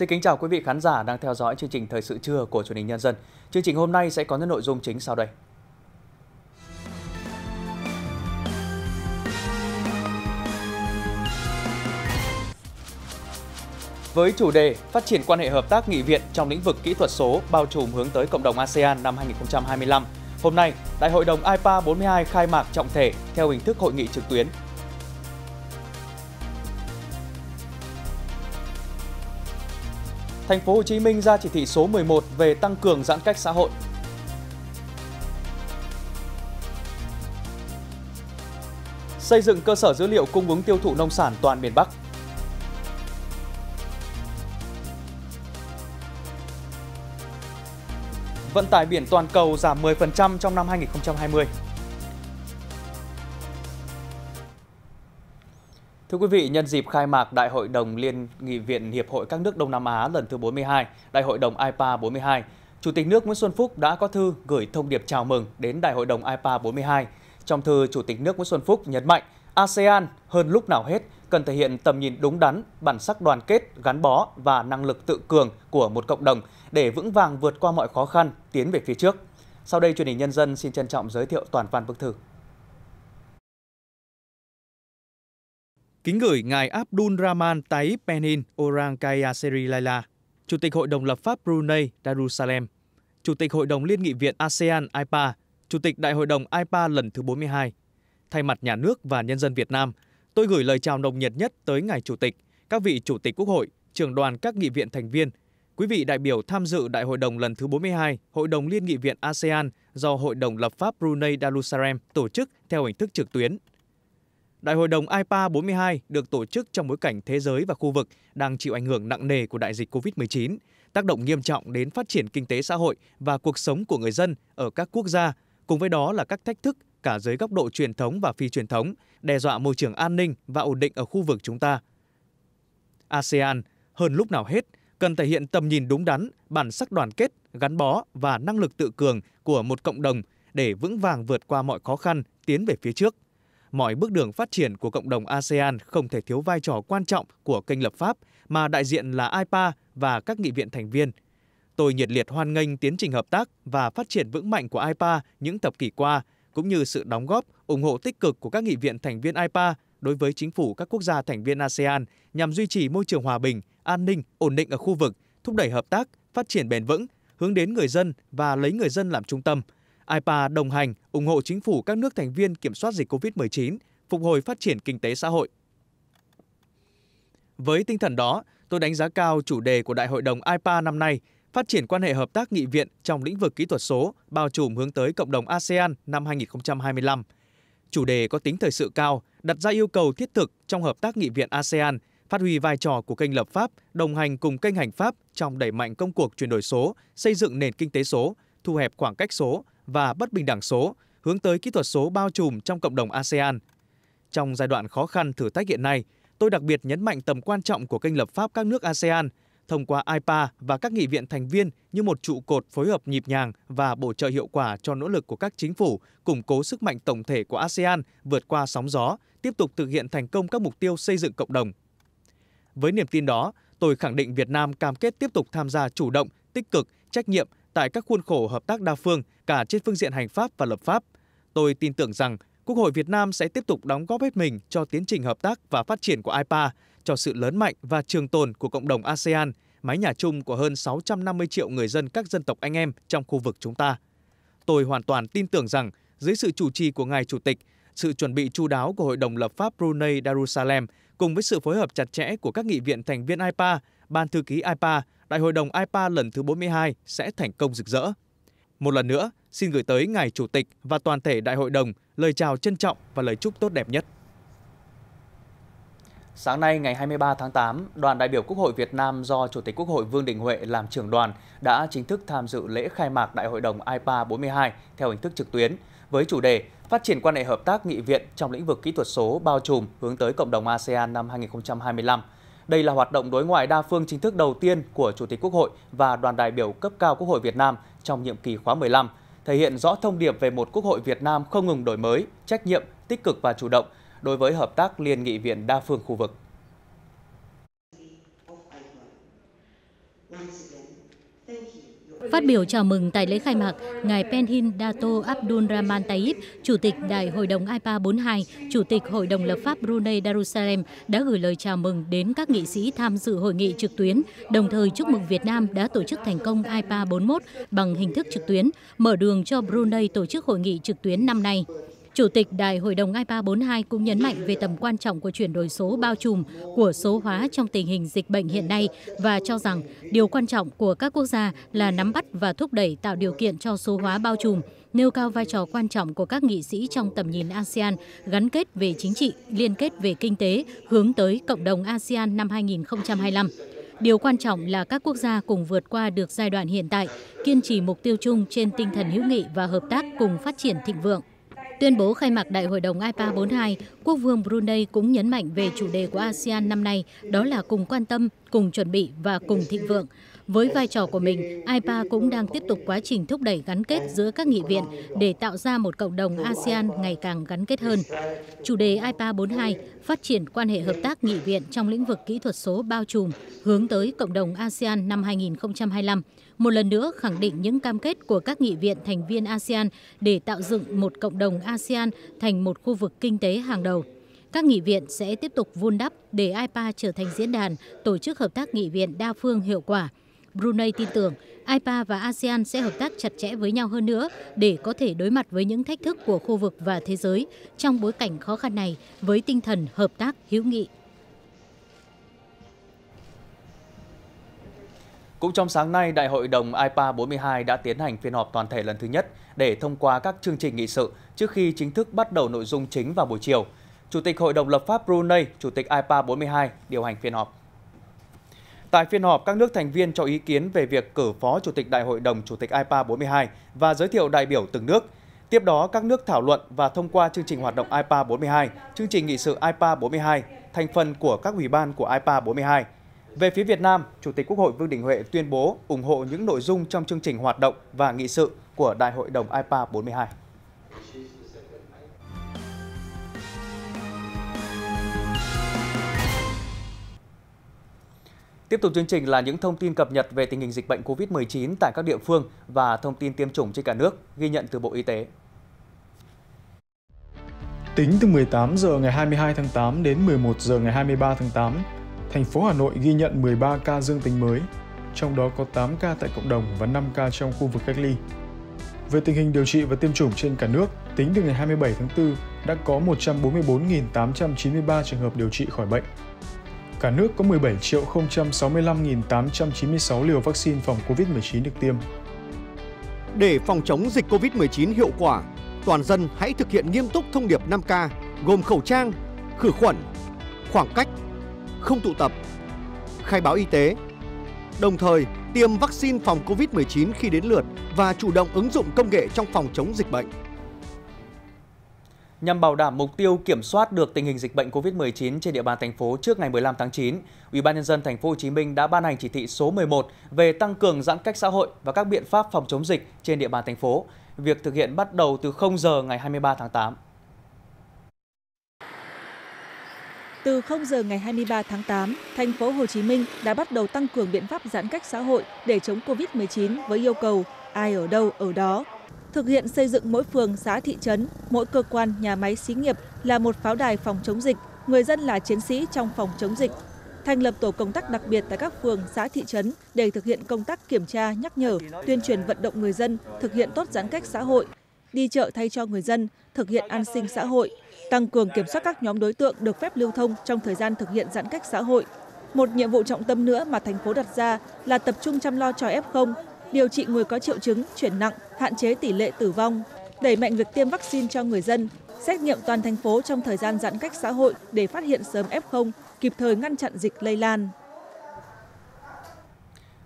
Xin kính chào quý vị khán giả đang theo dõi chương trình Thời sự trưa của truyền hình Nhân dân. Chương trình hôm nay sẽ có những nội dung chính sau đây. Với chủ đề Phát triển quan hệ hợp tác nghị viện trong lĩnh vực kỹ thuật số bao trùm hướng tới cộng đồng ASEAN năm 2025, hôm nay, Đại hội đồng IPA 42 khai mạc trọng thể theo hình thức hội nghị trực tuyến Thành phố Hồ Chí Minh ra chỉ thị số 11 về tăng cường giãn cách xã hội. Xây dựng cơ sở dữ liệu cung ứng tiêu thụ nông sản toàn miền Bắc. Vận tải biển toàn cầu giảm 10% trong năm 2020. Thưa quý vị, nhân dịp khai mạc Đại hội đồng Liên nghị viện Hiệp hội các nước Đông Nam Á lần thứ 42, Đại hội đồng IPA 42, Chủ tịch nước Nguyễn Xuân Phúc đã có thư gửi thông điệp chào mừng đến Đại hội đồng IPA 42. Trong thư, Chủ tịch nước Nguyễn Xuân Phúc nhấn mạnh ASEAN hơn lúc nào hết cần thể hiện tầm nhìn đúng đắn, bản sắc đoàn kết, gắn bó và năng lực tự cường của một cộng đồng để vững vàng vượt qua mọi khó khăn, tiến về phía trước. Sau đây, truyền hình nhân dân xin trân trọng giới thiệu toàn văn bức thư. Kính gửi ngài Abdul Rahman Tayyip Penin Orang Kaya Seri Laila, Chủ tịch Hội đồng lập pháp Brunei Darussalam, Chủ tịch Hội đồng Liên nghị viện ASEAN IPA, Chủ tịch Đại hội đồng IPA lần thứ 42. Thay mặt nhà nước và nhân dân Việt Nam, tôi gửi lời chào nồng nhiệt nhất tới ngài Chủ tịch, các vị Chủ tịch Quốc hội, trưởng đoàn các nghị viện thành viên, quý vị đại biểu tham dự Đại hội đồng lần thứ 42 Hội đồng Liên nghị viện ASEAN do Hội đồng lập pháp Brunei Darussalam tổ chức theo hình thức trực tuyến Đại hội đồng IPA 42 được tổ chức trong bối cảnh thế giới và khu vực đang chịu ảnh hưởng nặng nề của đại dịch COVID-19, tác động nghiêm trọng đến phát triển kinh tế xã hội và cuộc sống của người dân ở các quốc gia, cùng với đó là các thách thức cả dưới góc độ truyền thống và phi truyền thống, đe dọa môi trường an ninh và ổn định ở khu vực chúng ta. ASEAN hơn lúc nào hết cần thể hiện tầm nhìn đúng đắn, bản sắc đoàn kết, gắn bó và năng lực tự cường của một cộng đồng để vững vàng vượt qua mọi khó khăn, tiến về phía trước mọi bước đường phát triển của cộng đồng ASEAN không thể thiếu vai trò quan trọng của kênh lập pháp mà đại diện là IPA và các nghị viện thành viên. Tôi nhiệt liệt hoan nghênh tiến trình hợp tác và phát triển vững mạnh của IPA những thập kỷ qua, cũng như sự đóng góp, ủng hộ tích cực của các nghị viện thành viên IPA đối với chính phủ các quốc gia thành viên ASEAN nhằm duy trì môi trường hòa bình, an ninh, ổn định ở khu vực, thúc đẩy hợp tác, phát triển bền vững, hướng đến người dân và lấy người dân làm trung tâm – IPA đồng hành, ủng hộ chính phủ các nước thành viên kiểm soát dịch COVID-19, phục hồi phát triển kinh tế xã hội. Với tinh thần đó, tôi đánh giá cao chủ đề của Đại hội đồng IPA năm nay, phát triển quan hệ hợp tác nghị viện trong lĩnh vực kỹ thuật số, bao trùm hướng tới cộng đồng ASEAN năm 2025. Chủ đề có tính thời sự cao, đặt ra yêu cầu thiết thực trong hợp tác nghị viện ASEAN, phát huy vai trò của kênh lập pháp, đồng hành cùng kênh hành pháp trong đẩy mạnh công cuộc chuyển đổi số, xây dựng nền kinh tế số, thu hẹp khoảng cách số và bất bình đẳng số, hướng tới kỹ thuật số bao trùm trong cộng đồng ASEAN. Trong giai đoạn khó khăn thử thách hiện nay, tôi đặc biệt nhấn mạnh tầm quan trọng của kênh lập pháp các nước ASEAN thông qua IPA và các nghị viện thành viên như một trụ cột phối hợp nhịp nhàng và bổ trợ hiệu quả cho nỗ lực của các chính phủ củng cố sức mạnh tổng thể của ASEAN vượt qua sóng gió, tiếp tục thực hiện thành công các mục tiêu xây dựng cộng đồng. Với niềm tin đó, tôi khẳng định Việt Nam cam kết tiếp tục tham gia chủ động, tích cực, trách nhiệm tại các khuôn khổ hợp tác đa phương cả trên phương diện hành pháp và lập pháp. Tôi tin tưởng rằng Quốc hội Việt Nam sẽ tiếp tục đóng góp hết mình cho tiến trình hợp tác và phát triển của IPA, cho sự lớn mạnh và trường tồn của cộng đồng ASEAN, mái nhà chung của hơn 650 triệu người dân các dân tộc anh em trong khu vực chúng ta. Tôi hoàn toàn tin tưởng rằng dưới sự chủ trì của ngài chủ tịch, sự chuẩn bị chu đáo của Hội đồng lập pháp Brunei Darussalam cùng với sự phối hợp chặt chẽ của các nghị viện thành viên IPA, Ban thư ký IPA, Đại hội đồng IPA lần thứ 42 sẽ thành công rực rỡ. Một lần nữa, xin gửi tới Ngài Chủ tịch và toàn thể Đại hội đồng lời chào trân trọng và lời chúc tốt đẹp nhất. Sáng nay ngày 23 tháng 8, đoàn đại biểu Quốc hội Việt Nam do Chủ tịch Quốc hội Vương Đình Huệ làm trưởng đoàn đã chính thức tham dự lễ khai mạc Đại hội đồng IPA 42 theo hình thức trực tuyến – với chủ đề Phát triển quan hệ hợp tác nghị viện trong lĩnh vực kỹ thuật số bao trùm hướng tới cộng đồng ASEAN năm 2025. Đây là hoạt động đối ngoại đa phương chính thức đầu tiên của Chủ tịch Quốc hội và đoàn đại biểu cấp cao Quốc hội Việt Nam trong nhiệm kỳ khóa 15, thể hiện rõ thông điệp về một Quốc hội Việt Nam không ngừng đổi mới, trách nhiệm, tích cực và chủ động đối với hợp tác liên nghị viện đa phương khu vực. Phát biểu chào mừng tại lễ khai mạc, Ngài Penhin Dato Abdul Rahman Tayyip, Chủ tịch Đại hội đồng IPA 42, Chủ tịch Hội đồng lập pháp Brunei Darussalam đã gửi lời chào mừng đến các nghị sĩ tham dự hội nghị trực tuyến, đồng thời chúc mừng Việt Nam đã tổ chức thành công IPA 41 bằng hình thức trực tuyến, mở đường cho Brunei tổ chức hội nghị trực tuyến năm nay. Chủ tịch Đại hội đồng IPA 42 cũng nhấn mạnh về tầm quan trọng của chuyển đổi số bao trùm của số hóa trong tình hình dịch bệnh hiện nay và cho rằng điều quan trọng của các quốc gia là nắm bắt và thúc đẩy tạo điều kiện cho số hóa bao trùm, nêu cao vai trò quan trọng của các nghị sĩ trong tầm nhìn ASEAN, gắn kết về chính trị, liên kết về kinh tế, hướng tới cộng đồng ASEAN năm 2025. Điều quan trọng là các quốc gia cùng vượt qua được giai đoạn hiện tại, kiên trì mục tiêu chung trên tinh thần hữu nghị và hợp tác cùng phát triển thịnh vượng. Tuyên bố khai mạc Đại hội đồng IPA 42, Quốc vương Brunei cũng nhấn mạnh về chủ đề của ASEAN năm nay, đó là cùng quan tâm, cùng chuẩn bị và cùng thịnh vượng. Với vai trò của mình, IPA cũng đang tiếp tục quá trình thúc đẩy gắn kết giữa các nghị viện để tạo ra một cộng đồng ASEAN ngày càng gắn kết hơn. Chủ đề IPA 42 phát triển quan hệ hợp tác nghị viện trong lĩnh vực kỹ thuật số bao trùm hướng tới cộng đồng ASEAN năm 2025 một lần nữa khẳng định những cam kết của các nghị viện thành viên asean để tạo dựng một cộng đồng asean thành một khu vực kinh tế hàng đầu các nghị viện sẽ tiếp tục vun đắp để ipa trở thành diễn đàn tổ chức hợp tác nghị viện đa phương hiệu quả brunei tin tưởng ipa và asean sẽ hợp tác chặt chẽ với nhau hơn nữa để có thể đối mặt với những thách thức của khu vực và thế giới trong bối cảnh khó khăn này với tinh thần hợp tác hữu nghị Cũng trong sáng nay, Đại hội đồng IPA 42 đã tiến hành phiên họp toàn thể lần thứ nhất để thông qua các chương trình nghị sự trước khi chính thức bắt đầu nội dung chính vào buổi chiều. Chủ tịch Hội đồng lập pháp Brunei, Chủ tịch IPA 42 điều hành phiên họp. Tại phiên họp, các nước thành viên cho ý kiến về việc cử phó chủ tịch Đại hội đồng Chủ tịch IPA 42 và giới thiệu đại biểu từng nước. Tiếp đó, các nước thảo luận và thông qua chương trình hoạt động IPA 42, chương trình nghị sự IPA 42, thành phần của các ủy ban của IPA 42 về phía Việt Nam, Chủ tịch Quốc hội Vương Đình Huệ tuyên bố ủng hộ những nội dung trong chương trình hoạt động và nghị sự của Đại hội đồng IPA 42. Tiếp tục chương trình là những thông tin cập nhật về tình hình dịch bệnh COVID-19 tại các địa phương và thông tin tiêm chủng trên cả nước, ghi nhận từ Bộ Y tế. Tính từ 18 giờ ngày 22 tháng 8 đến 11 giờ ngày 23 tháng 8, Thành phố Hà Nội ghi nhận 13 ca dương tính mới, trong đó có 8 ca tại cộng đồng và 5 ca trong khu vực cách ly. Về tình hình điều trị và tiêm chủng trên cả nước, tính từ ngày 27 tháng 4 đã có 144.893 trường hợp điều trị khỏi bệnh. Cả nước có 17.065.896 liều vaccine phòng COVID-19 được tiêm. Để phòng chống dịch COVID-19 hiệu quả, toàn dân hãy thực hiện nghiêm túc thông điệp 5K gồm khẩu trang, khử khuẩn, khoảng cách không tụ tập, khai báo y tế, đồng thời tiêm vaccine phòng COVID-19 khi đến lượt và chủ động ứng dụng công nghệ trong phòng chống dịch bệnh. Nhằm bảo đảm mục tiêu kiểm soát được tình hình dịch bệnh COVID-19 trên địa bàn thành phố trước ngày 15 tháng 9, Ủy ban nhân dân thành phố Hồ Chí Minh đã ban hành chỉ thị số 11 về tăng cường giãn cách xã hội và các biện pháp phòng chống dịch trên địa bàn thành phố. Việc thực hiện bắt đầu từ 0 giờ ngày 23 tháng 8. từ 0 giờ ngày 23 tháng 8, thành phố Hồ Chí Minh đã bắt đầu tăng cường biện pháp giãn cách xã hội để chống Covid-19 với yêu cầu ai ở đâu ở đó. Thực hiện xây dựng mỗi phường, xã, thị trấn, mỗi cơ quan, nhà máy, xí nghiệp là một pháo đài phòng chống dịch, người dân là chiến sĩ trong phòng chống dịch. Thành lập tổ công tác đặc biệt tại các phường, xã, thị trấn để thực hiện công tác kiểm tra, nhắc nhở, tuyên truyền vận động người dân thực hiện tốt giãn cách xã hội, đi chợ thay cho người dân thực hiện an sinh xã hội tăng cường kiểm soát các nhóm đối tượng được phép lưu thông trong thời gian thực hiện giãn cách xã hội một nhiệm vụ trọng tâm nữa mà thành phố đặt ra là tập trung chăm lo cho f 0 điều trị người có triệu chứng chuyển nặng hạn chế tỷ lệ tử vong đẩy mạnh việc tiêm vaccine cho người dân xét nghiệm toàn thành phố trong thời gian giãn cách xã hội để phát hiện sớm f 0 kịp thời ngăn chặn dịch lây lan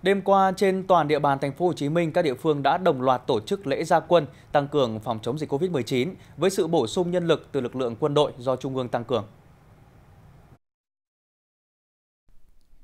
Đêm qua trên toàn địa bàn thành phố Hồ Chí Minh, các địa phương đã đồng loạt tổ chức lễ gia quân tăng cường phòng chống dịch Covid-19 với sự bổ sung nhân lực từ lực lượng quân đội do trung ương tăng cường.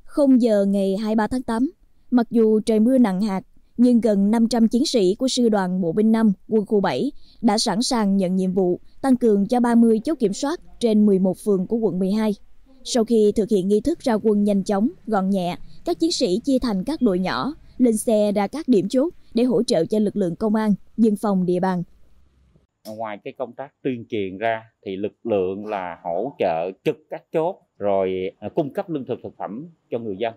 0 giờ ngày 23 tháng 8, mặc dù trời mưa nặng hạt, nhưng gần 500 chiến sĩ của Sư đoàn Bộ binh 5, quân khu 7 đã sẵn sàng nhận nhiệm vụ tăng cường cho 30 chốt kiểm soát trên 11 phường của quận 12. Sau khi thực hiện nghi thức ra quân nhanh chóng, gọn nhẹ, các chiến sĩ chia thành các đội nhỏ, lên xe ra các điểm chốt để hỗ trợ cho lực lượng công an, dân phòng địa bàn. Ngoài cái công tác tuyên truyền ra thì lực lượng là hỗ trợ trực các chốt rồi à, cung cấp lương thực thực phẩm cho người dân.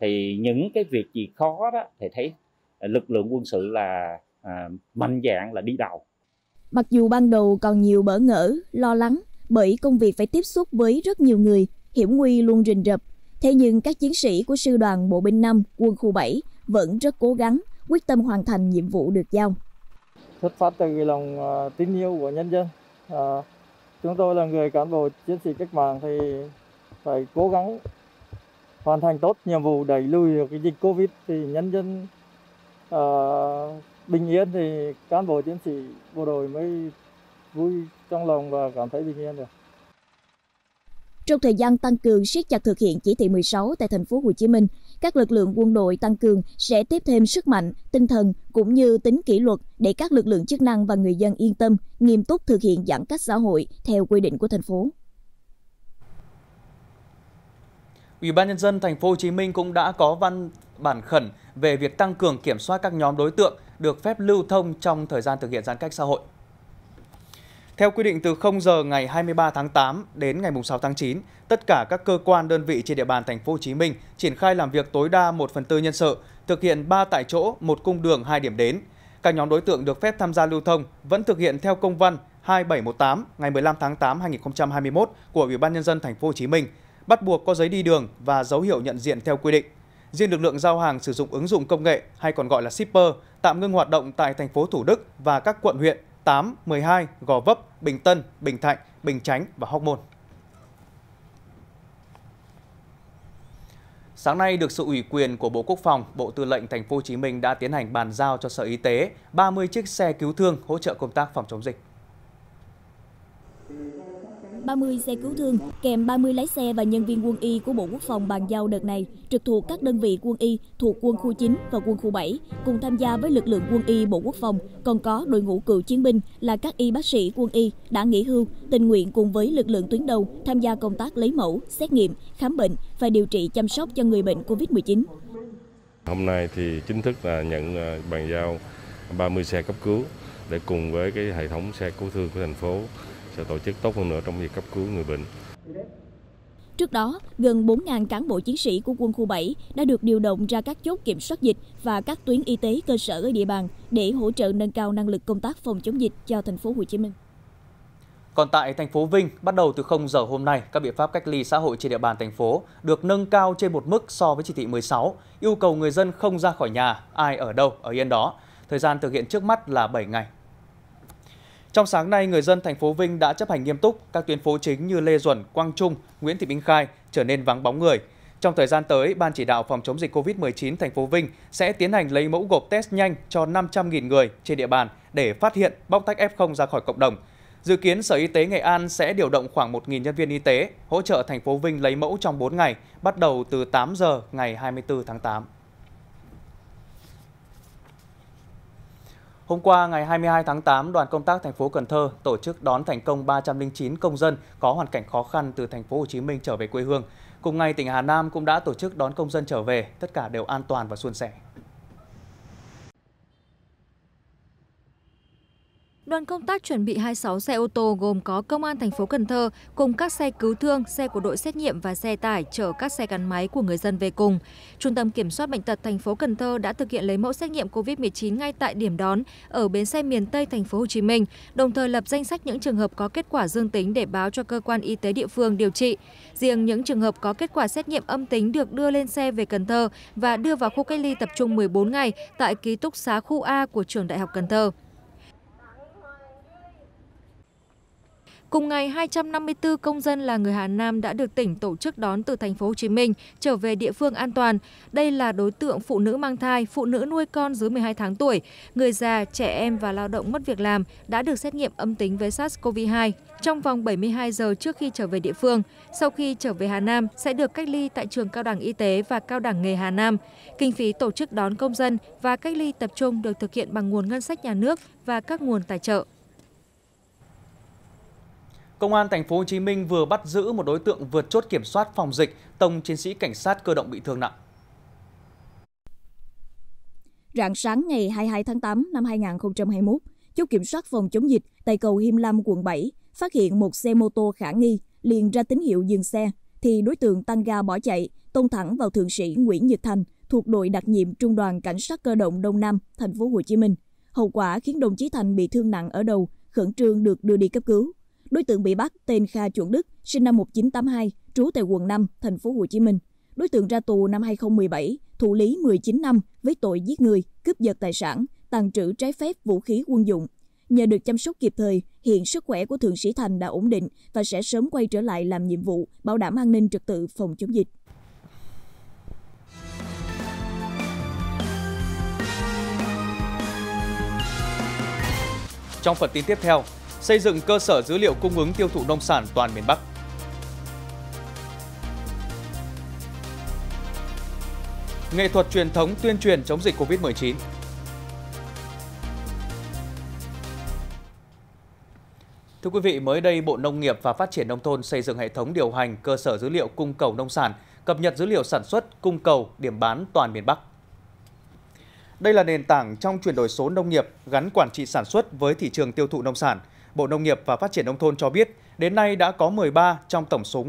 Thì những cái việc gì khó đó thì thấy à, lực lượng quân sự là à, mạnh dạng là đi đầu. Mặc dù ban đầu còn nhiều bỡ ngỡ, lo lắng bởi công việc phải tiếp xúc với rất nhiều người, hiểm nguy luôn rình rập Thế nhưng các chiến sĩ của sư đoàn Bộ binh 5, quân khu 7 vẫn rất cố gắng, quyết tâm hoàn thành nhiệm vụ được giao. Xuất phát từ lòng ờ, tin yêu của nhân dân, à, chúng tôi là người cán bộ chiến sĩ cách mạng thì phải cố gắng hoàn thành tốt nhiệm vụ đẩy lùi cái dịch Covid thì nhân dân à, bình yên thì cán bộ chiến sĩ bộ đội mới vui trong lòng và cảm thấy bình yên được. Trong thời gian tăng cường siết chặt thực hiện chỉ thị 16 tại thành phố Hồ Chí Minh, các lực lượng quân đội tăng cường sẽ tiếp thêm sức mạnh, tinh thần cũng như tính kỷ luật để các lực lượng chức năng và người dân yên tâm, nghiêm túc thực hiện giãn cách xã hội theo quy định của thành phố. Ủy ban nhân dân thành phố Hồ Chí Minh cũng đã có văn bản khẩn về việc tăng cường kiểm soát các nhóm đối tượng được phép lưu thông trong thời gian thực hiện giãn cách xã hội. Theo quy định từ 0 giờ ngày 23 tháng 8 đến ngày 6 tháng 9, tất cả các cơ quan đơn vị trên địa bàn thành phố Hồ Chí Minh triển khai làm việc tối đa 1 phần tư nhân sự, thực hiện 3 tại chỗ, một cung đường, 2 điểm đến. Các nhóm đối tượng được phép tham gia lưu thông vẫn thực hiện theo công văn 2718 ngày 15 tháng 8 2021 của Ủy ban nhân dân thành phố Hồ Chí Minh, bắt buộc có giấy đi đường và dấu hiệu nhận diện theo quy định. Riêng lực lượng giao hàng sử dụng ứng dụng công nghệ hay còn gọi là shipper tạm ngưng hoạt động tại thành phố Thủ Đức và các quận huyện 8, 12, Gò Vấp, Bình Tân, Bình Thạnh, Bình Chánh và Hóc Môn. Sáng nay được sự ủy quyền của Bộ Quốc phòng, Bộ Tư lệnh Thành phố Hồ Chí Minh đã tiến hành bàn giao cho Sở Y tế 30 chiếc xe cứu thương hỗ trợ công tác phòng chống dịch. 30 xe cứu thương kèm 30 lái xe và nhân viên quân y của Bộ Quốc phòng bàn giao đợt này trực thuộc các đơn vị quân y thuộc quân khu 9 và quân khu 7 cùng tham gia với lực lượng quân y Bộ Quốc phòng, còn có đội ngũ cựu chiến binh là các y bác sĩ quân y đã nghỉ hưu, tình nguyện cùng với lực lượng tuyến đầu tham gia công tác lấy mẫu, xét nghiệm, khám bệnh và điều trị chăm sóc cho người bệnh COVID-19. Hôm nay thì chính thức là nhận ờ, bàn giao 30 xe cấp cứu để cùng với cái hệ thống xe cứu thương của thành phố sẽ tổ chức tốt hơn nữa trong việc cấp cứu người bệnh. Trước đó, gần 4.000 cán bộ chiến sĩ của quân khu 7 đã được điều động ra các chốt kiểm soát dịch và các tuyến y tế cơ sở ở địa bàn để hỗ trợ nâng cao năng lực công tác phòng chống dịch cho thành phố Hồ Chí Minh. Còn tại thành phố Vinh, bắt đầu từ 0 giờ hôm nay, các biện pháp cách ly xã hội trên địa bàn thành phố được nâng cao trên một mức so với chỉ thị 16, yêu cầu người dân không ra khỏi nhà, ai ở đâu ở yên đó. Thời gian thực hiện trước mắt là 7 ngày trong sáng nay, người dân thành phố Vinh đã chấp hành nghiêm túc các tuyến phố chính như Lê Duẩn, Quang Trung, Nguyễn Thị Minh Khai trở nên vắng bóng người. Trong thời gian tới, Ban chỉ đạo phòng chống dịch COVID-19 thành phố Vinh sẽ tiến hành lấy mẫu gộp test nhanh cho 500.000 người trên địa bàn để phát hiện bóc tách F0 ra khỏi cộng đồng. Dự kiến Sở Y tế Nghệ An sẽ điều động khoảng 1.000 nhân viên y tế hỗ trợ thành phố Vinh lấy mẫu trong 4 ngày, bắt đầu từ 8 giờ ngày 24 tháng 8. Hôm qua ngày 22 tháng 8, đoàn công tác thành phố Cần Thơ tổ chức đón thành công 309 công dân có hoàn cảnh khó khăn từ thành phố Hồ Chí Minh trở về quê hương. Cùng ngày tỉnh Hà Nam cũng đã tổ chức đón công dân trở về, tất cả đều an toàn và suôn sẻ. Đoàn công tác chuẩn bị hai sáu xe ô tô gồm có công an thành phố Cần Thơ cùng các xe cứu thương, xe của đội xét nghiệm và xe tải chở các xe gắn máy của người dân về cùng. Trung tâm kiểm soát bệnh tật thành phố Cần Thơ đã thực hiện lấy mẫu xét nghiệm COVID-19 ngay tại điểm đón ở bến xe miền Tây thành phố Hồ Chí Minh, đồng thời lập danh sách những trường hợp có kết quả dương tính để báo cho cơ quan y tế địa phương điều trị. Riêng những trường hợp có kết quả xét nghiệm âm tính được đưa lên xe về Cần Thơ và đưa vào khu cách ly tập trung bốn ngày tại ký túc xá khu A của trường Đại học Cần Thơ. Cùng ngày, 254 công dân là người Hà Nam đã được tỉnh tổ chức đón từ thành phố Hồ Chí Minh trở về địa phương an toàn. Đây là đối tượng phụ nữ mang thai, phụ nữ nuôi con dưới 12 tháng tuổi, người già, trẻ em và lao động mất việc làm đã được xét nghiệm âm tính với SARS-CoV-2 trong vòng 72 giờ trước khi trở về địa phương. Sau khi trở về Hà Nam sẽ được cách ly tại trường cao đẳng y tế và cao đẳng nghề Hà Nam. Kinh phí tổ chức đón công dân và cách ly tập trung được thực hiện bằng nguồn ngân sách nhà nước và các nguồn tài trợ. Công an thành phố Hồ Chí Minh vừa bắt giữ một đối tượng vượt chốt kiểm soát phòng dịch, tông chiến sĩ cảnh sát cơ động bị thương nặng. Rạng sáng ngày 22 tháng 8 năm 2021, chốt kiểm soát phòng chống dịch tại cầu Hiêm Lam quận 7 phát hiện một xe mô tô khả nghi, liền ra tín hiệu dừng xe thì đối tượng tăng ga bỏ chạy, tông thẳng vào thượng sĩ Nguyễn Nhật Thành thuộc đội đặc nhiệm Trung đoàn Cảnh sát cơ động Đông Nam, thành phố Hồ Chí Minh. Hậu quả khiến đồng chí Thành bị thương nặng ở đầu, khẩn trương được đưa đi cấp cứu. Đối tượng bị bắt tên Kha Chuẩn Đức, sinh năm 1982, trú tại quận 5, thành phố Hồ Chí Minh. Đối tượng ra tù năm 2017, thụ lý 19 năm với tội giết người, cướp giật tài sản, tàn trữ trái phép vũ khí quân dụng. Nhờ được chăm sóc kịp thời, hiện sức khỏe của thượng sĩ Thành đã ổn định và sẽ sớm quay trở lại làm nhiệm vụ, bảo đảm an ninh trật tự phòng chống dịch. Trong phần tin tiếp theo, xây dựng cơ sở dữ liệu cung ứng tiêu thụ nông sản toàn miền Bắc. Nghệ thuật truyền thống tuyên truyền chống dịch COVID-19 Thưa quý vị, mới đây Bộ Nông nghiệp và Phát triển Nông thôn xây dựng hệ thống điều hành cơ sở dữ liệu cung cầu nông sản, cập nhật dữ liệu sản xuất, cung cầu, điểm bán toàn miền Bắc. Đây là nền tảng trong chuyển đổi số nông nghiệp gắn quản trị sản xuất với thị trường tiêu thụ nông sản – Bộ Nông nghiệp và Phát triển Nông thôn cho biết, đến nay đã có 13 trong tổng số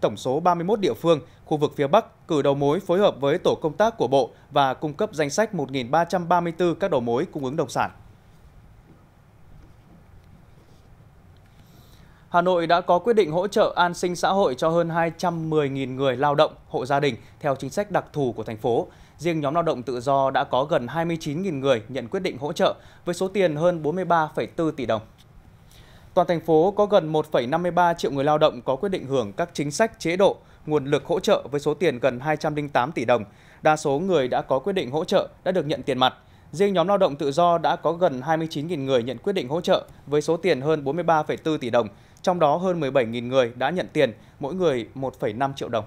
tổng số 31 địa phương, khu vực phía Bắc cử đầu mối phối hợp với tổ công tác của Bộ và cung cấp danh sách 1.334 các đầu mối cung ứng nông sản. Hà Nội đã có quyết định hỗ trợ an sinh xã hội cho hơn 210.000 người lao động, hộ gia đình theo chính sách đặc thù của thành phố. Riêng nhóm lao động tự do đã có gần 29.000 người nhận quyết định hỗ trợ với số tiền hơn 43,4 tỷ đồng toàn thành phố có gần 1,53 triệu người lao động có quyết định hưởng các chính sách chế độ, nguồn lực hỗ trợ với số tiền gần 208 tỷ đồng. Đa số người đã có quyết định hỗ trợ đã được nhận tiền mặt. Riêng nhóm lao động tự do đã có gần 29.000 người nhận quyết định hỗ trợ với số tiền hơn 43,4 tỷ đồng, trong đó hơn 17.000 người đã nhận tiền, mỗi người 1,5 triệu đồng.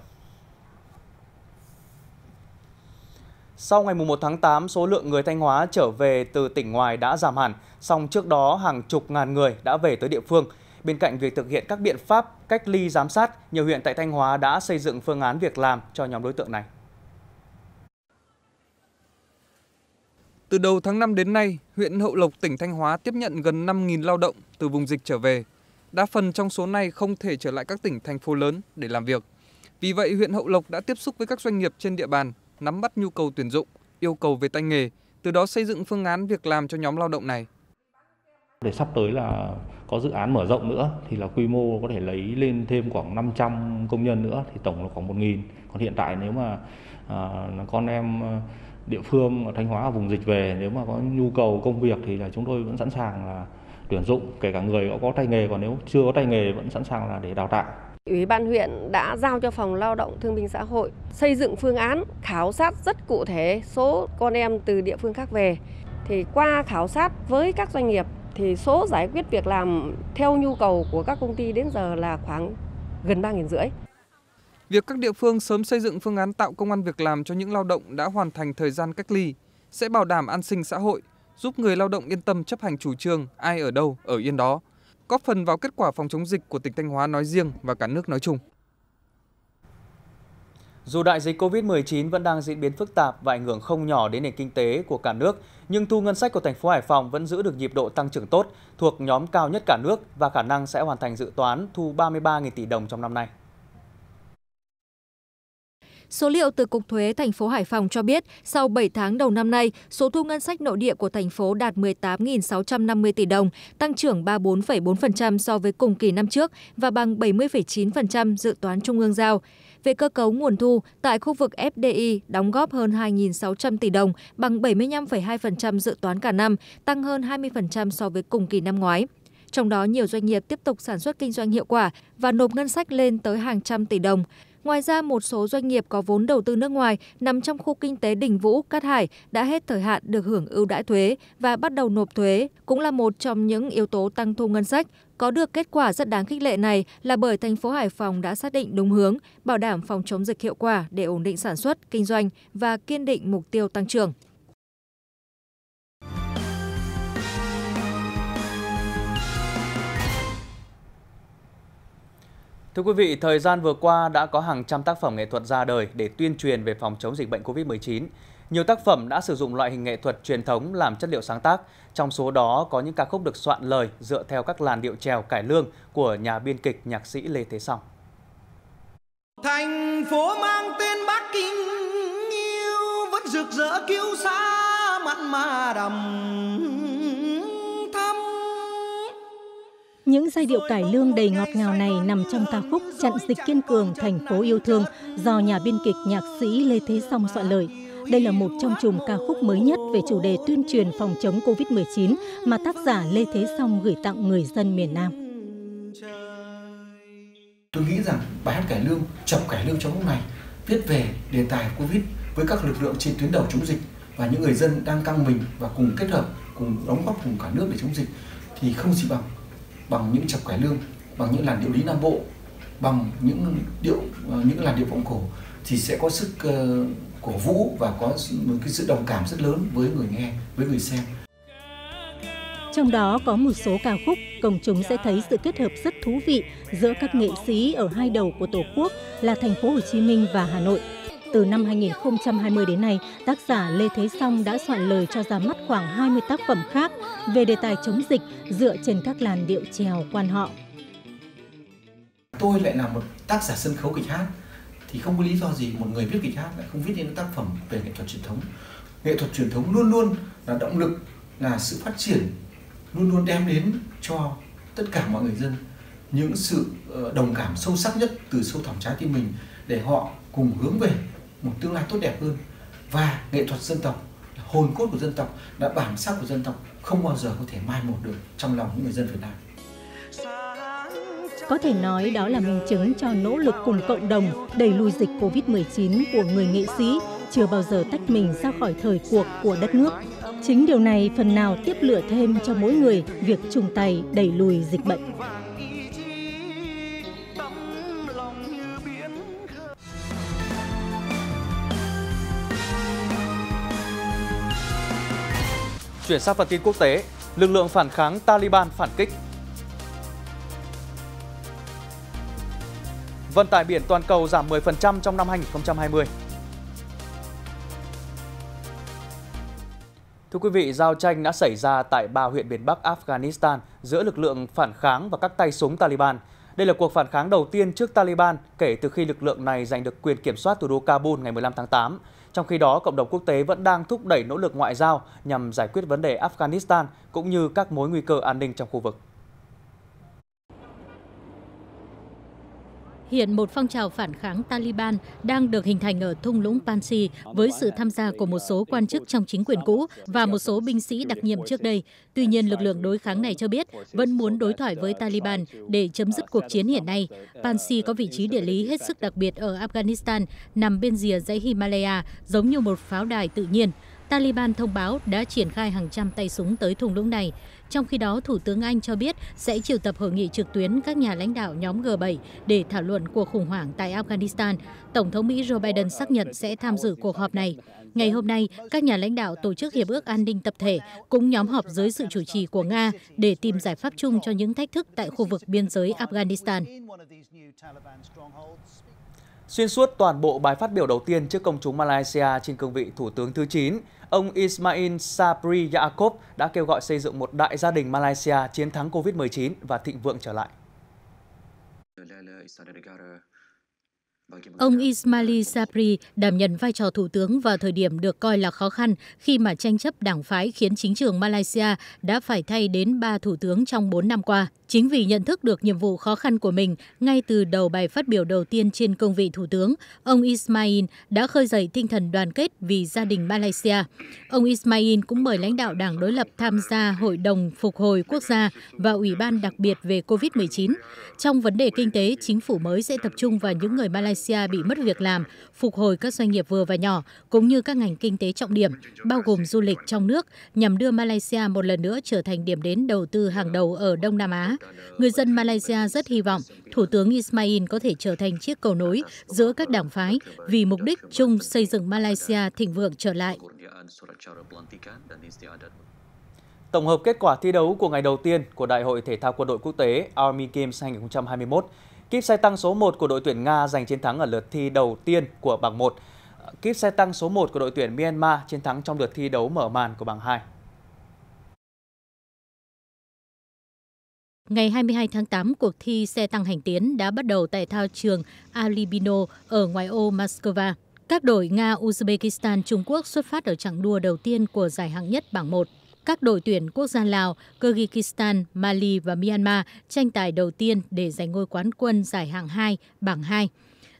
Sau ngày 1 tháng 8, số lượng người Thanh Hóa trở về từ tỉnh ngoài đã giảm hẳn, song trước đó hàng chục ngàn người đã về tới địa phương. Bên cạnh việc thực hiện các biện pháp cách ly giám sát, nhiều huyện tại Thanh Hóa đã xây dựng phương án việc làm cho nhóm đối tượng này. Từ đầu tháng 5 đến nay, huyện Hậu Lộc, tỉnh Thanh Hóa tiếp nhận gần 5.000 lao động từ vùng dịch trở về. Đa phần trong số này không thể trở lại các tỉnh, thành phố lớn để làm việc. Vì vậy, huyện Hậu Lộc đã tiếp xúc với các doanh nghiệp trên địa bàn nắm bắt nhu cầu tuyển dụng, yêu cầu về tay nghề, từ đó xây dựng phương án việc làm cho nhóm lao động này. Để sắp tới là có dự án mở rộng nữa thì là quy mô có thể lấy lên thêm khoảng 500 công nhân nữa thì tổng là khoảng 1.000. Còn hiện tại nếu mà à, con em à, địa phương ở Thanh Hóa ở vùng dịch về nếu mà có nhu cầu công việc thì là chúng tôi vẫn sẵn sàng là tuyển dụng kể cả người có, có tay nghề còn nếu chưa có tay nghề vẫn sẵn sàng là để đào tạo Ủy ban huyện đã giao cho phòng lao động thương binh xã hội xây dựng phương án khảo sát rất cụ thể số con em từ địa phương khác về. Thì qua khảo sát với các doanh nghiệp thì số giải quyết việc làm theo nhu cầu của các công ty đến giờ là khoảng gần 3 rưỡi. Việc các địa phương sớm xây dựng phương án tạo công an việc làm cho những lao động đã hoàn thành thời gian cách ly sẽ bảo đảm an sinh xã hội, giúp người lao động yên tâm chấp hành chủ trương ai ở đâu ở yên đó góp phần vào kết quả phòng chống dịch của tỉnh Thanh Hóa nói riêng và cả nước nói chung. Dù đại dịch COVID-19 vẫn đang diễn biến phức tạp và ảnh hưởng không nhỏ đến nền kinh tế của cả nước, nhưng thu ngân sách của thành phố Hải Phòng vẫn giữ được nhịp độ tăng trưởng tốt, thuộc nhóm cao nhất cả nước và khả năng sẽ hoàn thành dự toán thu 33.000 tỷ đồng trong năm nay. Số liệu từ Cục Thuế thành phố Hải Phòng cho biết, sau bảy tháng đầu năm nay, số thu ngân sách nội địa của thành phố đạt 18.650 tỷ đồng, tăng trưởng 34,4% so với cùng kỳ năm trước và bằng 70,9% dự toán trung ương giao. Về cơ cấu nguồn thu, tại khu vực FDI đóng góp hơn 2.600 tỷ đồng, bằng 75,2% dự toán cả năm, tăng hơn 20% so với cùng kỳ năm ngoái trong đó nhiều doanh nghiệp tiếp tục sản xuất kinh doanh hiệu quả và nộp ngân sách lên tới hàng trăm tỷ đồng. Ngoài ra, một số doanh nghiệp có vốn đầu tư nước ngoài nằm trong khu kinh tế Đình Vũ, Cát Hải đã hết thời hạn được hưởng ưu đãi thuế và bắt đầu nộp thuế, cũng là một trong những yếu tố tăng thu ngân sách. Có được kết quả rất đáng khích lệ này là bởi thành phố Hải Phòng đã xác định đúng hướng, bảo đảm phòng chống dịch hiệu quả để ổn định sản xuất, kinh doanh và kiên định mục tiêu tăng trưởng. Thưa quý vị, thời gian vừa qua đã có hàng trăm tác phẩm nghệ thuật ra đời để tuyên truyền về phòng chống dịch bệnh COVID-19. Nhiều tác phẩm đã sử dụng loại hình nghệ thuật truyền thống làm chất liệu sáng tác, trong số đó có những ca khúc được soạn lời dựa theo các làn điệu trèo cải lương của nhà biên kịch nhạc sĩ Lê Thế Song. Thành phố mang tên Bắc Kinh yêu vẫn rực rỡ kiêu sa mặn mà đầm Những giai điệu cải lương đầy ngọt ngào này nằm trong ca khúc chặn dịch kiên cường thành phố yêu thương do nhà biên kịch nhạc sĩ Lê Thế Song soạn lời. Đây là một trong chùm ca khúc mới nhất về chủ đề tuyên truyền phòng chống COVID-19 mà tác giả Lê Thế Song gửi tặng người dân miền Nam. Tôi nghĩ rằng bài hát cải lương, chọc cải lương trong lúc này viết về đề tài Covid với các lực lượng trên tuyến đầu chống dịch và những người dân đang căng mình và cùng kết hợp, cùng đóng góp cùng cả nước để chống dịch thì không gì bằng bằng những chập cải lương bằng những làn điệu lý nam bộ bằng những điệu ờ, những làn điệu vọng cổ thì sẽ có sức uh, cổ vũ và có một cái sự đồng cảm rất lớn với người nghe với người xem trong đó có một số ca khúc công chúng sẽ thấy sự kết hợp rất thú vị giữa các nghệ sĩ ở hai đầu của tổ quốc là thành phố Hồ Chí Minh và Hà Nội. Từ năm 2020 đến nay, tác giả Lê Thế Song đã soạn lời cho ra mắt khoảng 20 tác phẩm khác về đề tài chống dịch dựa trên các làn điệu trèo quan họ. Tôi lại là một tác giả sân khấu kịch hát thì không có lý do gì một người viết kịch hát lại không viết đến tác phẩm về nghệ thuật truyền thống. Nghệ thuật truyền thống luôn luôn là động lực, là sự phát triển, luôn luôn đem đến cho tất cả mọi người dân những sự ờ, đồng cảm sâu sắc nhất từ sâu thẳm trái tim mình để họ cùng hướng về một tương lai tốt đẹp hơn và nghệ thuật dân tộc hồn cốt của dân tộc đã bản sắc của dân tộc không bao giờ có thể mai một được trong lòng những người dân Việt Nam có thể nói đó là minh chứng cho nỗ lực cùng cộng đồng đẩy lùi dịch Covid-19 của người nghệ sĩ chưa bao giờ tách mình ra khỏi thời cuộc của đất nước. Chính điều này phần nào tiếp lửa thêm cho mỗi người việc chung tay đẩy lùi dịch bệnh. Chuyển sang phần tin quốc tế, lực lượng phản kháng Taliban phản kích. Vận tải biển toàn cầu giảm 10% trong năm 2020. Thưa quý vị, giao tranh đã xảy ra tại ba huyện miền Bắc Afghanistan giữa lực lượng phản kháng và các tay súng Taliban. Đây là cuộc phản kháng đầu tiên trước Taliban kể từ khi lực lượng này giành được quyền kiểm soát thủ đô Kabul ngày 15 tháng 8. Trong khi đó, cộng đồng quốc tế vẫn đang thúc đẩy nỗ lực ngoại giao nhằm giải quyết vấn đề Afghanistan cũng như các mối nguy cơ an ninh trong khu vực. Hiện một phong trào phản kháng Taliban đang được hình thành ở thung lũng Pansi với sự tham gia của một số quan chức trong chính quyền cũ và một số binh sĩ đặc nhiệm trước đây. Tuy nhiên, lực lượng đối kháng này cho biết vẫn muốn đối thoại với Taliban để chấm dứt cuộc chiến hiện nay. Pansi có vị trí địa lý hết sức đặc biệt ở Afghanistan, nằm bên rìa dãy Himalaya, giống như một pháo đài tự nhiên. Taliban thông báo đã triển khai hàng trăm tay súng tới thung lũng này. Trong khi đó, Thủ tướng Anh cho biết sẽ triệu tập hội nghị trực tuyến các nhà lãnh đạo nhóm G7 để thảo luận cuộc khủng hoảng tại Afghanistan. Tổng thống Mỹ Joe Biden xác nhận sẽ tham dự cuộc họp này. Ngày hôm nay, các nhà lãnh đạo Tổ chức Hiệp ước An ninh Tập thể cũng nhóm họp dưới sự chủ trì của Nga để tìm giải pháp chung cho những thách thức tại khu vực biên giới Afghanistan. Xuyên suốt toàn bộ bài phát biểu đầu tiên trước công chúng Malaysia trên cương vị Thủ tướng thứ 9, ông Ismail Sabri Yaakob đã kêu gọi xây dựng một đại gia đình Malaysia chiến thắng COVID-19 và thịnh vượng trở lại. Ông Ismail Sabri đảm nhận vai trò thủ tướng vào thời điểm được coi là khó khăn khi mà tranh chấp đảng phái khiến chính trường Malaysia đã phải thay đến ba thủ tướng trong 4 năm qua. Chính vì nhận thức được nhiệm vụ khó khăn của mình, ngay từ đầu bài phát biểu đầu tiên trên công vị thủ tướng, ông Ismail đã khơi dậy tinh thần đoàn kết vì gia đình Malaysia. Ông Ismail cũng mời lãnh đạo đảng đối lập tham gia Hội đồng Phục hồi Quốc gia và Ủy ban đặc biệt về COVID-19. Trong vấn đề kinh tế, chính phủ mới sẽ tập trung vào những người Malaysia bị mất việc làm, phục hồi các doanh nghiệp vừa và nhỏ, cũng như các ngành kinh tế trọng điểm, bao gồm du lịch trong nước, nhằm đưa Malaysia một lần nữa trở thành điểm đến đầu tư hàng đầu ở Đông Nam Á. Người dân Malaysia rất hy vọng Thủ tướng Ismail có thể trở thành chiếc cầu nối giữa các đảng phái vì mục đích chung xây dựng Malaysia thịnh vượng trở lại. Tổng hợp kết quả thi đấu của ngày đầu tiên của Đại hội Thể thao Quân đội Quốc tế Army Games 2021, kíp xe tăng số 1 của đội tuyển Nga giành chiến thắng ở lượt thi đầu tiên của bảng 1. Kíp xe tăng số 1 của đội tuyển Myanmar chiến thắng trong lượt thi đấu mở màn của bảng 2. Ngày 22 tháng 8, cuộc thi xe tăng hành tiến đã bắt đầu tại thao trường Alibino ở ngoại ô Moscow. Các đội Nga, Uzbekistan, Trung Quốc xuất phát ở chặng đua đầu tiên của giải hạng nhất bảng 1. Các đội tuyển quốc gia Lào, Kyrgyzstan, Mali và Myanmar tranh tài đầu tiên để giành ngôi quán quân giải hạng 2, bảng 2.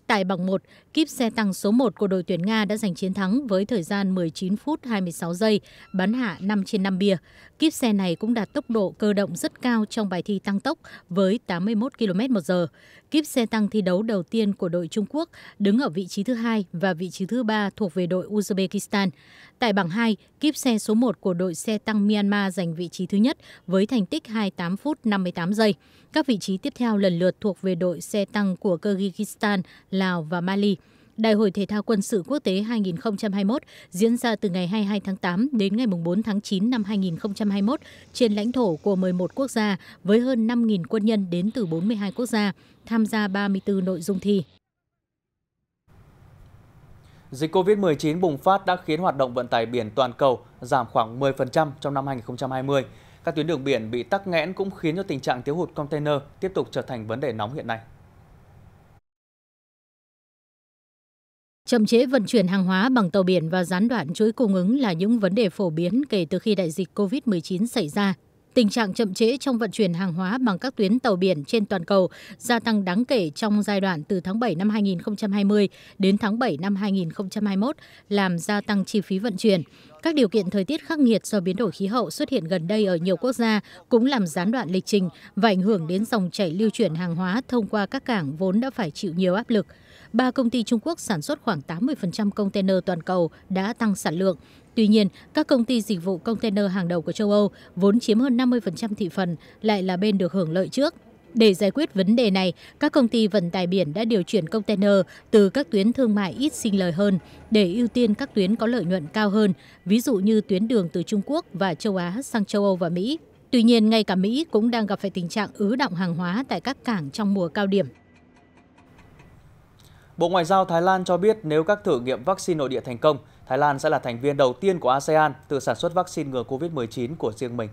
Tại bảng 1, kíp xe tăng số 1 của đội tuyển Nga đã giành chiến thắng với thời gian 19 phút 26 giây, bắn hạ 5 trên 5 bia. Kíp xe này cũng đạt tốc độ cơ động rất cao trong bài thi tăng tốc với 81 km h Kíp xe tăng thi đấu đầu tiên của đội Trung Quốc đứng ở vị trí thứ hai và vị trí thứ ba thuộc về đội Uzbekistan. Tại bảng 2, kíp xe số 1 của đội xe tăng Myanmar giành vị trí thứ nhất với thành tích 28 phút 58 giây. Các vị trí tiếp theo lần lượt thuộc về đội xe tăng của Kyrgyzstan, Lào và Mali. Đại hội thể thao quân sự quốc tế 2021 diễn ra từ ngày 22 tháng 8 đến ngày 4 tháng 9 năm 2021 trên lãnh thổ của 11 quốc gia với hơn 5.000 quân nhân đến từ 42 quốc gia tham gia 34 nội dung thi. Dịch COVID-19 bùng phát đã khiến hoạt động vận tải biển toàn cầu giảm khoảng 10% trong năm 2020. Các tuyến đường biển bị tắc nghẽn cũng khiến cho tình trạng thiếu hụt container tiếp tục trở thành vấn đề nóng hiện nay. Chậm trễ vận chuyển hàng hóa bằng tàu biển và gián đoạn chuỗi cung ứng là những vấn đề phổ biến kể từ khi đại dịch COVID-19 xảy ra. Tình trạng chậm trễ trong vận chuyển hàng hóa bằng các tuyến tàu biển trên toàn cầu gia tăng đáng kể trong giai đoạn từ tháng 7 năm 2020 đến tháng 7 năm 2021, làm gia tăng chi phí vận chuyển. Các điều kiện thời tiết khắc nghiệt do biến đổi khí hậu xuất hiện gần đây ở nhiều quốc gia cũng làm gián đoạn lịch trình và ảnh hưởng đến dòng chảy lưu chuyển hàng hóa thông qua các cảng vốn đã phải chịu nhiều áp lực ba công ty Trung Quốc sản xuất khoảng 80% container toàn cầu đã tăng sản lượng. Tuy nhiên, các công ty dịch vụ container hàng đầu của châu Âu, vốn chiếm hơn 50% thị phần, lại là bên được hưởng lợi trước. Để giải quyết vấn đề này, các công ty vận tải biển đã điều chuyển container từ các tuyến thương mại ít sinh lời hơn để ưu tiên các tuyến có lợi nhuận cao hơn, ví dụ như tuyến đường từ Trung Quốc và châu Á sang châu Âu và Mỹ. Tuy nhiên, ngay cả Mỹ cũng đang gặp phải tình trạng ứ động hàng hóa tại các cảng trong mùa cao điểm. Bộ Ngoại giao Thái Lan cho biết nếu các thử nghiệm vaccine nội địa thành công, Thái Lan sẽ là thành viên đầu tiên của ASEAN tự sản xuất vaccine ngừa COVID-19 của riêng mình.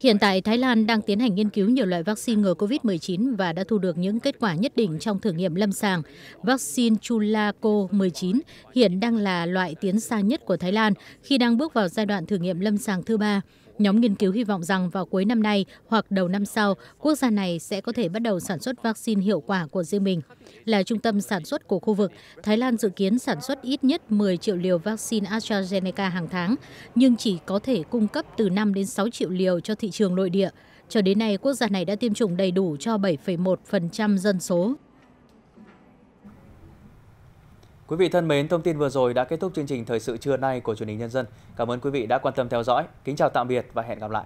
Hiện tại, Thái Lan đang tiến hành nghiên cứu nhiều loại vaccine ngừa COVID-19 và đã thu được những kết quả nhất định trong thử nghiệm lâm sàng. Vaccine Chulaco 19 hiện đang là loại tiến xa nhất của Thái Lan khi đang bước vào giai đoạn thử nghiệm lâm sàng thứ ba. Nhóm nghiên cứu hy vọng rằng vào cuối năm nay hoặc đầu năm sau, quốc gia này sẽ có thể bắt đầu sản xuất vaccine hiệu quả của riêng mình. Là trung tâm sản xuất của khu vực, Thái Lan dự kiến sản xuất ít nhất 10 triệu liều vaccine AstraZeneca hàng tháng, nhưng chỉ có thể cung cấp từ 5 đến 6 triệu liều cho thị trường nội địa. Cho đến nay, quốc gia này đã tiêm chủng đầy đủ cho 7,1% dân số. Quý vị thân mến, thông tin vừa rồi đã kết thúc chương trình Thời sự trưa nay của truyền hình Nhân dân. Cảm ơn quý vị đã quan tâm theo dõi. Kính chào tạm biệt và hẹn gặp lại.